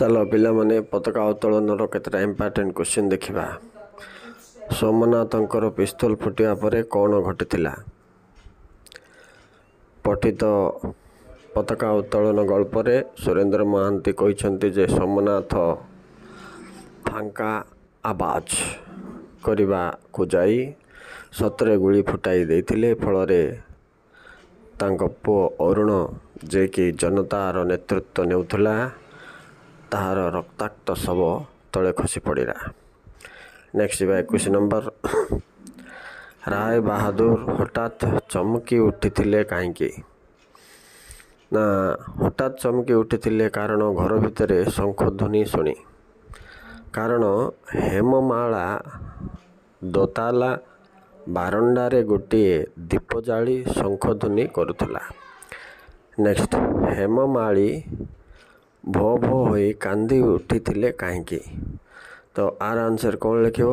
ଚାଲ ପିଲାମାନେ ପତାକା ଉତ୍ତୋଳନର କେତେଟା ଇମ୍ପର୍ଟେଣ୍ଟ କ୍ୱେଶ୍ଚିନ୍ ଦେଖିବା ସୋମନାଥଙ୍କର ପିସ୍ତଲ ଫୁଟିବା ପରେ କ'ଣ ଘଟିଥିଲା ପଠିତ ପତାକା ଉତ୍ତୋଳନ ଗଳ୍ପରେ ସୁରେନ୍ଦ୍ର ମହାନ୍ତି କହିଛନ୍ତି ଯେ ସୋମନାଥ ଫାଙ୍କା ଆବାଜ କରିବାକୁ ଯାଇ ସତରେ ଗୁଳି ଫୁଟାଇ ଦେଇଥିଲେ ଫଳରେ ତାଙ୍କ ପୁଅ ଅରୁଣ ଯିଏକି ଜନତାର ନେତୃତ୍ୱ ନେଉଥିଲା ତାହାର ରକ୍ତାକ୍ତ ଶବ ତଳେ ଖସି ପଡ଼ିଲା ନେକ୍ସଟ ଯିବା ଏକୋଇଶ ନମ୍ବର ରାୟ ବାହାଦୁର ହଠାତ୍ ଚମକି ଉଠିଥିଲେ କାହିଁକି ନା ହଠାତ୍ ଚମକି ଉଠିଥିଲେ କାରଣ ଘର ଭିତରେ ଶଙ୍ଖଧ୍ୱନି ଶୁଣି କାରଣ ହେମମାଳା ଦୋତାଲା ବାରଣ୍ଡାରେ ଗୋଟିଏ ଦୀପ ଜାଳି ଶଙ୍ଖଧ୍ୱନି କରୁଥିଲା ନେକ୍ସଟ ହେମମାଳି ଭୋ ଭୋ ହୋଇ କାନ୍ଦି ଉଠିଥିଲେ କାହିଁକି ତ ଆର ଆନ୍ସର୍ କ'ଣ ଲେଖିବ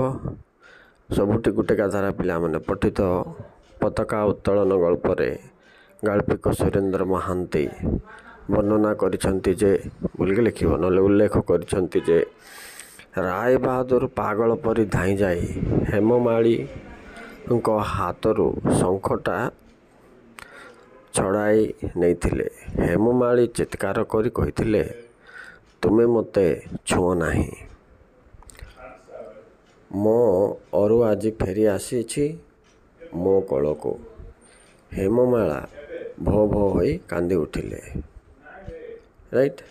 ସବୁଠି ଗୋଟେ ଗାଧାରା ପିଲାମାନେ ପଠିତ ପତାକା ଉତ୍ତୋଳନ ଗଳ୍ପରେ ଗାଳ୍ପିକ ସୁରେନ୍ଦ୍ର ମହାନ୍ତି ବର୍ଣ୍ଣନା କରିଛନ୍ତି ଯେ ବୋଲିକି ଲେଖିବ ନହେଲେ ଉଲ୍ଲେଖ କରିଛନ୍ତି ଯେ ରାୟ ବାହାଦୁର ପାଗଳ ପରି ଧାଇଁଯାଇ ହେମମାଳୀଙ୍କ ହାତରୁ ଶଙ୍ଖଟା ଛଡ଼ାଇ ନେଇଥିଲେ ହେମମାଳି ଚିତ୍କାର କରି କହିଥିଲେ ତୁମେ ମୋତେ ଛୁଅ ନାହିଁ ମୋ ଅରୁ ଆଜି ଫେରି ଆସିଛି ମୋ କଳକୁ ହେମମାଳା ଭୋ ଭୋ ହୋଇ କାନ୍ଦି ଉଠିଲେ ରାଇଟ୍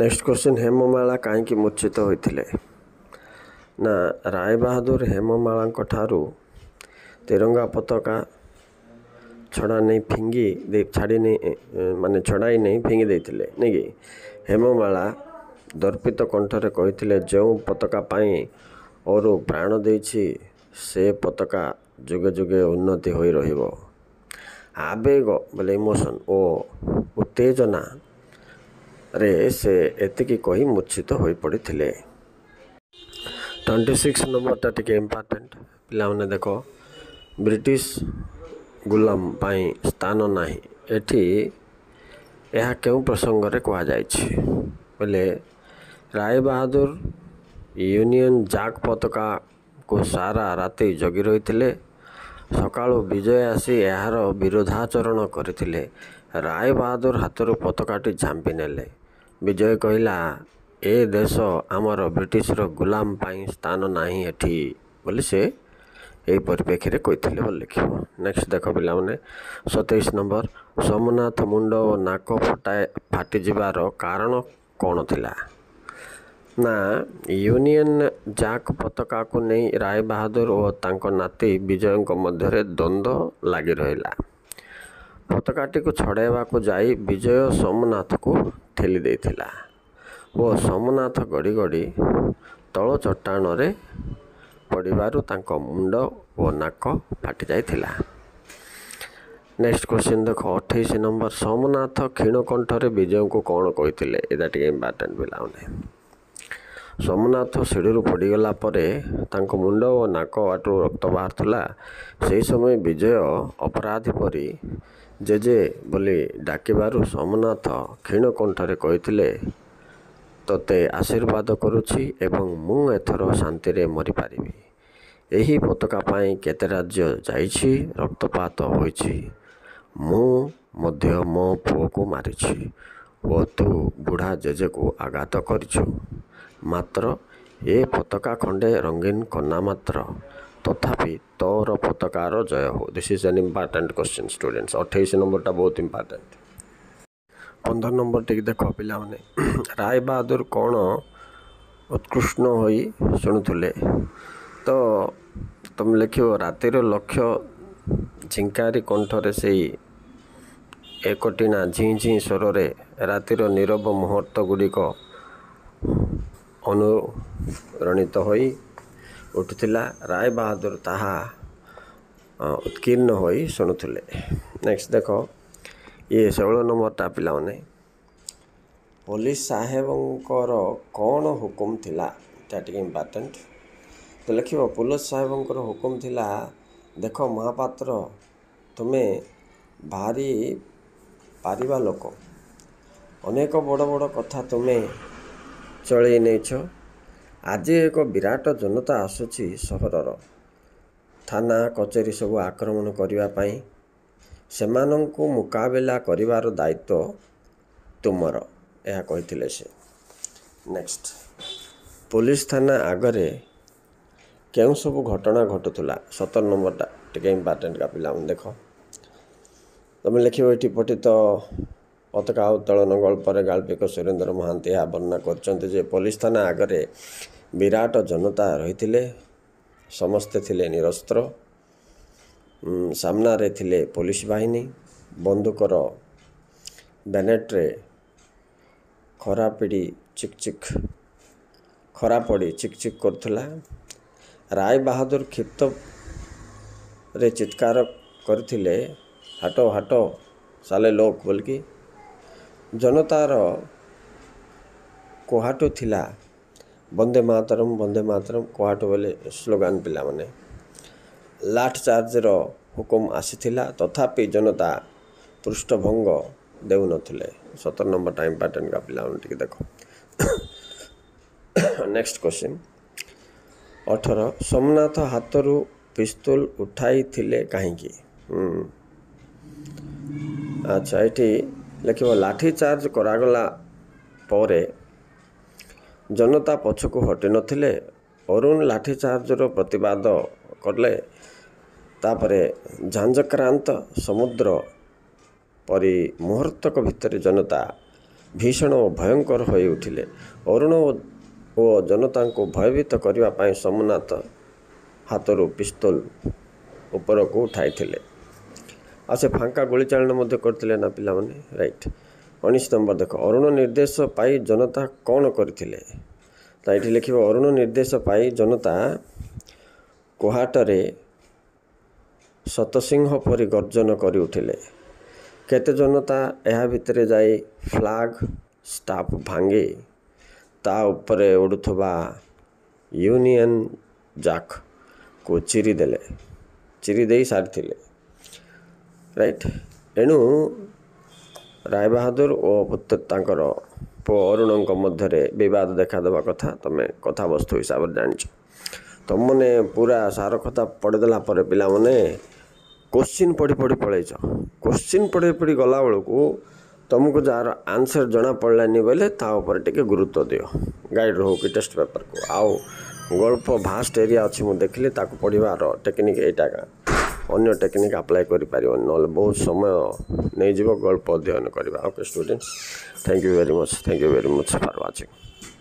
ନେକ୍ସଟ କ୍ୱେଶ୍ଚିନ୍ ହେମମାଳା କାହିଁକି ମୂର୍ଚ୍ଛିତ ହୋଇଥିଲେ ନା ରାୟ ବାହାଦୁର ହେମମାଳାଙ୍କ ଠାରୁ ତିରଙ୍ଗା ପତାକା ଛଡ଼ା ନେଇ ଫିଙ୍ଗି ଦେଇ ଛାଡ଼ି ନେଇ ମାନେ ଛଡ଼ାଇ ନେଇ ଫିଙ୍ଗି ଦେଇଥିଲେ ନାଇକି ହେମମାଳା ଦର୍ପିତ କଣ୍ଠରେ କହିଥିଲେ ଯେଉଁ ପତାକା ପାଇଁ ଅରୁ ପ୍ରାଣ ଦେଇଛି ସେ ପତାକା ଯୁଗେ ଯୁଗେ ଉନ୍ନତି ହୋଇ ରହିବ ଆବେଗ ବୋଲେ ଇମୋସନ୍ ଓ ଉତ୍ତେଜନାରେ ସେ ଏତିକି କହି ମୂର୍ଚ୍ଛିତ ହୋଇପଡ଼ିଥିଲେ ଟ୍ୱେଣ୍ଟି ସିକ୍ସ ନମ୍ବରଟା ଟିକେ ଇମ୍ପୋର୍ଟାଣ୍ଟ ପିଲାମାନେ ଦେଖ ବ୍ରିଟିଶ ଗୁଲାମ ପାଇଁ ସ୍ଥାନ ନାହିଁ ଏଠି ଏହା କେଉଁ ପ୍ରସଙ୍ଗରେ କୁହାଯାଇଛି ବୋଲେ ରାୟ ବାହାଦୁର ୟୁନିଅନ୍ ଜାକ୍ ପତାକାକୁ ସାରା ରାତି ଜଗି ରହିଥିଲେ ସକାଳୁ ବିଜୟ ଆସି ଏହାର ବିରୋଧାଚରଣ କରିଥିଲେ ରାୟ ବାହାଦୁର ହାତରୁ ପତାକାଟି ଝାମ୍ପି ନେଲେ ବିଜୟ କହିଲା ଏ ଦେଶ ଆମର ବ୍ରିଟିଶର ଗୁଲାମ ପାଇଁ ସ୍ଥାନ ନାହିଁ ଏଠି ବୋଲି ସେ ଏହି ପରିପ୍ରେକ୍ଷୀରେ କହିଥିଲେ ବୋଲି ଲେଖିବ ନେକ୍ସଟ୍ ଦେଖ ପିଲାମାନେ ସତେଇଶ ନମ୍ବର ସୋମନାଥ ମୁଣ୍ଡ ଓ ନାକ ଫଟାଏ ଫାଟିଯିବାର କାରଣ କ'ଣ ଥିଲା ନା ୟୁନିଅନ୍ ଜାକ୍ ପତାକାକୁ ନେଇ ରାୟ ବାହାଦୁର ଓ ତାଙ୍କ ନାତି ବିଜୟଙ୍କ ମଧ୍ୟରେ ଦ୍ୱନ୍ଦ୍ୱ ଲାଗି ରହିଲା ପତାକାଟିକୁ ଛଡ଼ାଇବାକୁ ଯାଇ ବିଜୟ ସୋମନାଥକୁ ଠେଲି ଦେଇଥିଲା ଓ ସୋମନାଥ ଗଡ଼ି ଗଡ଼ି ତଳ ଚଟାଣରେ ପଡ଼ିବାରୁ ତାଙ୍କ ମୁଣ୍ଡ ଓ ନାକ ଫାଟିଯାଇଥିଲା ନେକ୍ସଟ କ୍ୱେଶ୍ଚିନ୍ ଦେଖ ଅଠେଇଶ ନମ୍ବର ସୋମନାଥ କ୍ଷୀଣ କଣ୍ଠରେ ବିଜୟଙ୍କୁ କ'ଣ କହିଥିଲେ ଏଇଟା ଟିକେ ଇମ୍ପୋର୍ଟାଣ୍ଟ ପିଲାମାନେ ସୋମନାଥ ସିଢ଼ିରୁ ପଡ଼ିଗଲା ପରେ ତାଙ୍କ ମୁଣ୍ଡ ଓ ନାକ ବାଟରୁ ରକ୍ତ ବାହାରୁଥିଲା ସେହି ସମୟ ବିଜୟ ଅପରାଧୀ ପରି ଜେଜେ ବୋଲି ଡାକିବାରୁ ସୋମନାଥ କ୍ଷୀଣ କଣ୍ଠରେ କହିଥିଲେ ତୋତେ ଆଶୀର୍ବାଦ କରୁଛି ଏବଂ ମୁଁ ଏଥର ଶାନ୍ତିରେ ମରିପାରିବି ଏହି ପତାକା ପାଇଁ କେତେ ରାଜ୍ୟ ଯାଇଛି ରକ୍ତପାତ ହୋଇଛି ମୁଁ ମଧ୍ୟ ମୋ ପୁଅକୁ ମାରିଛି ଓ ତୁ ବୁଢ଼ା ଜେଜେକୁ ଆଘାତ କରିଛୁ ମାତ୍ର ଏ ପତାକା ଖଣ୍ଡେ ରଙ୍ଗୀନ କନା ମାତ୍ର ତଥାପି ତୋର ପତକାର ଜୟ ହଉ this is an important question students ଅଠେଇଶ ନମ୍ବରଟା ବହୁତ ଇମ୍ପୋର୍ଟାଣ୍ଟ ପନ୍ଦର ନମ୍ବର ଟିକେ ଦେଖ ପିଲାମାନେ ରାୟ ବାହାଦୁର କ'ଣ ଉତ୍କୃଷ୍ଟ ହୋଇ ଶୁଣୁଥିଲେ ତ ତୁମେ ଲେଖିବ ରାତିର ଲକ୍ଷ୍ୟ ଝିଙ୍କାରି କଣ୍ଠରେ ସେଇ ଏକଟିଣା ଝିଁ ଝିଁ ସ୍ୱରରେ ରାତିର ନିରବ ମୁହୂର୍ତ୍ତ ଗୁଡ଼ିକ ଅନୁରଣିତ ହୋଇ ଉଠୁଥିଲା ରାୟ ବାହାଦୁର ତାହା ଉତ୍କୀର୍ଣ୍ଣ ହୋଇ ଶୁଣୁଥିଲେ ନେକ୍ସଟ ଦେଖ ଇଏ ଷୋହଳ ନମ୍ବରଟା ପିଲାମାନେ ପୋଲିସ ସାହେବଙ୍କର କ'ଣ ହୁକୁମ ଥିଲା ଏଇଟା ଟିକେ ଇମ୍ପୋର୍ଟାଣ୍ଟ ତ ଲେଖିବ ପୋଲିସ ସାହେବଙ୍କର ହୁକୁମ ଥିଲା ଦେଖ ମହାପାତ୍ର ତୁମେ ଭାରି ପାରିବା ଲୋକ ଅନେକ ବଡ଼ ବଡ଼ କଥା ତୁମେ ଚଳେଇ ନେଇଛ ଆଜି ଏକ ବିରାଟ ଜନତା ଆସୁଛି ସହରର ଥାନା କଚେରୀ ସବୁ ଆକ୍ରମଣ କରିବା ପାଇଁ ସେମାନଙ୍କୁ ମୁକାବିଲା କରିବାର ଦାୟିତ୍ୱ ତୁମର ଏହା କହିଥିଲେ ସେ ନେକ୍ସଟ ପୋଲିସ ଥାନା ଆଗରେ କେଉଁ ସବୁ ଘଟଣା ଘଟୁଥିଲା ସତର ନମ୍ବରଟା ଟିକେ ଇମ୍ପୋର୍ଟାଣ୍ଟକା ପିଲାମାନେ ଦେଖ ତୁମେ ଲେଖିବ ଏଠି ପଟି ତ ପତକା ଉତ୍ତୋଳନ ଗଳ୍ପରେ ଗାଳ୍ପିକ ସୁରେନ୍ଦ୍ର ମହାନ୍ତି ଏହା ବର୍ଣ୍ଣନା କରିଛନ୍ତି ଯେ ପୋଲିସ ଥାନା ଆଗରେ ବିରାଟ ଜନତା ରହିଥିଲେ ସମସ୍ତେ ଥିଲେ ନିରସ୍ତ୍ର ସାମ୍ନାରେ ଥିଲେ ପୋଲିସ ବାହିନୀ ବନ୍ଧୁକର ବ୍ୟାନେଟ୍ରେ ଖରାପିଡ଼ି ଚିକ୍ ଚିକ୍ ଖରା ପଡ଼ି ଚିକ୍ ଚିକ୍ କରୁଥିଲା ରାୟ ବାହାଦୁର କ୍ଷିପ୍ତରେ ଚିତ୍କାର କରିଥିଲେ ହାଟ ହାଟ ସାଲେ ଲୋକ ବୋଲିକି ଜନତାର କୁହାଟୁ ଥିଲା ବନ୍ଦେ ମାତରମ୍ ବନ୍ଦେ ମାତରମ୍ କୁହାଟୁ ବୋଲି ସ୍ଲୋଗାନ ପିଲାମାନେ ଚାର୍ଜର ହୁକୁମ ଆସିଥିଲା ତଥାପି ଜନତା ପୃଷ୍ଠଭଙ୍ଗ ଦେଉନଥିଲେ ସତର ନମ୍ବରଟା ଇମ୍ପର୍ଟେଣ୍ଟଟା ପିଲାମାନେ ଟିକେ ଦେଖ ନେକ୍ସଟ କ୍ୱେଶ୍ଚିନ୍ ଅଠର ସୋମନାଥ ହାତରୁ ପିସ୍ତୁଲ ଉଠାଇଥିଲେ କାହିଁକି ଆଚ୍ଛା ଏଠି ଲେଖିବ ଲାଠି ଚାର୍ଜ କରାଗଲା ପରେ ଜନତା ପଛକୁ ହଟିନଥିଲେ ଅରୁଣ ଲାଠି ଚାର୍ଜର ପ୍ରତିବାଦ କଲେ ତାପରେ ଝାଞ୍ଜକ୍ରାନ୍ତ ସମୁଦ୍ର ପରି ମୁହୂର୍ତ୍ତକ ଭିତରେ ଜନତା ଭୀଷଣ ଓ ଭୟଙ୍କର ହୋଇ ଉଠିଲେ ଅରୁଣ ଓ ଜନତାଙ୍କୁ ଭୟଭୀତ କରିବା ପାଇଁ ସୋମନାଥ ହାତରୁ ପିସ୍ତଲ ଉପରକୁ ଉଠାଇଥିଲେ ଆଉ ସେ ଫାଙ୍କା ଗୁଳି ଚାଳନା ମଧ୍ୟ କରିଥିଲେ ନା ପିଲାମାନେ ରାଇଟ୍ ଉଣେଇଶ ନମ୍ବର ଦେଖ ଅରୁଣ ନିର୍ଦ୍ଦେଶ ପାଇ ଜନତା କ'ଣ କରିଥିଲେ ତ ଏଇଠି ଲେଖିବ ଅରୁଣ ନିର୍ଦ୍ଦେଶ ପାଇ ଜନତା କୁହାଟରେ ସତସିଂହ ପରି ଗର୍ଜନ କରିଉଠିଲେ କେତେଜଣ ତା ଏହା ଭିତରେ ଯାଇ ଫ୍ଲାଗ୍ ଷ୍ଟାଫ୍ ଭାଙ୍ଗି ତା ଉପରେ ଉଡ଼ୁଥିବା ୟୁନିଅନ୍ ଜାକ୍କୁ ଚିରି ଦେଲେ ଚିରି ଦେଇ ସାରିଥିଲେ ରାଇଟ୍ ଏଣୁ ରାୟବାହାଦୁର ଓ ତାଙ୍କର ପୁଅ ଅରୁଣଙ୍କ ମଧ୍ୟରେ ବିବାଦ ଦେଖାଦେବା କଥା ତୁମେ କଥାବସ୍ତୁ ହିସାବରେ ଜାଣିଛ ତୁମମାନେ ପୁରା ସାର କଥା ପଢ଼ିଦେଲା ପରେ ପିଲାମାନେ କୋଶ୍ଚିନ୍ ପଢ଼ି ପଢ଼ି ପଳାଇଛ କୋଶ୍ଚିନ୍ ପଢ଼ି ପଢ଼ି ଗଲାବେଳକୁ ତୁମକୁ ଯାହାର ଆନ୍ସର୍ ଜଣା ପଡ଼ିଲାନି ବୋଇଲେ ତା ଉପରେ ଟିକେ ଗୁରୁତ୍ୱ ଦିଅ ଗାଇଡ଼ ହେଉ କି ଟେଷ୍ଟ ପେପର୍କୁ ଆଉ ଗଳ୍ପ ଭାଷ୍ଟ ଏରିଆ ଅଛି ମୁଁ ଦେଖିଲି ତାକୁ ପଢ଼ିବାର ଟେକ୍ନିକ୍ ଏଇଟା ଏକା ଅନ୍ୟ ଟେକ୍ନିକ୍ ଆପ୍ଲାଏ କରିପାରିବନି ନହେଲେ ବହୁତ ସମୟ ନେଇଯିବ ଗଳ୍ପ ଅଧ୍ୟୟନ କରିବା okay student thank you very much thank you very much for watching